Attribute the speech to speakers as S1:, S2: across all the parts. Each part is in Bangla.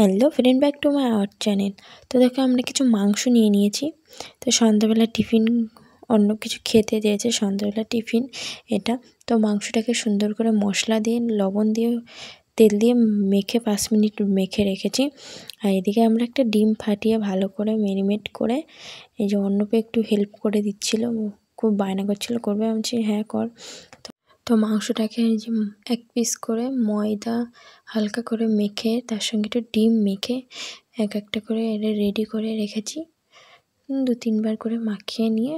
S1: hello friend back to my our channel তো দেখো আমরা কিছু মাংস নিয়ে নিয়েছি তো সন্ধ্যাবেলা টিফিন অন্য কিছু খেতে দিয়েছে সন্ধ্যাবেলা টিফিন এটা তো মাংসটাকে সুন্দর করে মশলা দিয়ে লবণ দিয়ে তেল দিয়ে মেখে পাঁচ মিনিট মেখে রেখেছি আর এদিকে আমরা একটা ডিম ফাটিয়ে ভালো করে মেরিনেট করে এই যে অন্যকে একটু হেল্প করে দিচ্ছিল খুব বায়না করছিল করবে আমি হ্যাঁ কর তো তো মাংসটাকে যে এক পিস করে ময়দা হালকা করে মেখে তার সঙ্গে একটু ডিম মেখে এক একটা করে এটা রেডি করে রেখেছি দু তিনবার করে মাখিয়ে নিয়ে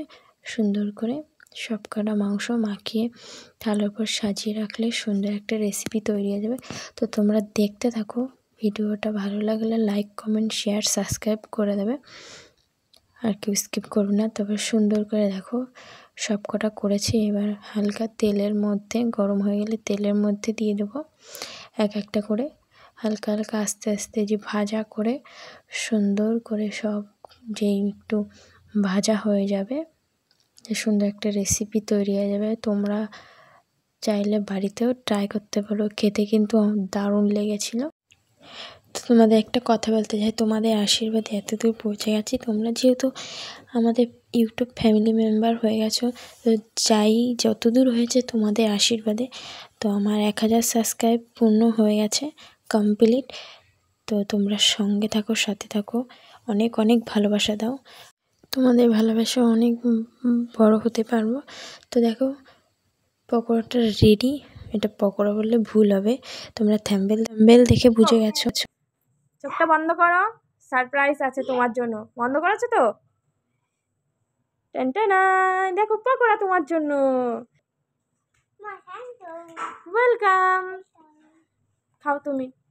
S1: সুন্দর করে সব কটা মাংস মাখিয়ে তার উপর সাজিয়ে রাখলে সুন্দর একটা রেসিপি তৈরি হয়ে যাবে তো তোমরা দেখতে থাকো ভিডিওটা ভালো লাগলে লাইক কমেন্ট শেয়ার সাবস্ক্রাইব করে দেবে আর কেউ স্কিপ করবে না তারপর সুন্দর করে দেখো সব কটা করেছি এবার হালকা তেলের মধ্যে গরম হয়ে গেলে তেলের মধ্যে দিয়ে দেবো এক একটা করে হালকা হালকা আস্তে আস্তে যে ভাজা করে সুন্দর করে সব যেই একটু ভাজা হয়ে যাবে সুন্দর একটা রেসিপি তৈরি হয়ে যাবে তোমরা চাইলে বাড়িতেও ট্রাই করতে পারো খেতে কিন্তু দারুণ লেগেছিলো তোমাদের একটা কথা বলতে চাই তোমাদের আশীর্বাদে এতদূর পৌঁছে গেছি তোমরা যেহেতু আমাদের ইউটিউব ফ্যামিলি মেম্বার হয়ে গেছো তো যাই যতদূর হয়েছে তোমাদের আশীর্বাদে তো আমার এক হাজার সাবস্ক্রাইব পূর্ণ হয়ে গেছে কমপ্লিট তো তোমরা সঙ্গে থাকো সাথে থাকো অনেক অনেক ভালোবাসা দাও তোমাদের ভালোবাসা অনেক বড় হতে পারবো তো দেখো পকোড়াটা রেডি এটা পকোড়া বললে ভুল হবে তোমরা থ্যাম্বেল থ্যাম্বেল দেখে বুঝে গেছো
S2: চোখটা বন্ধ করো সারপ্রাইজ আছে তোমার জন্য বন্ধ করেছো তো দেখো পকোড়া তোমার জন্য ওয়েলকাম খাও তুমি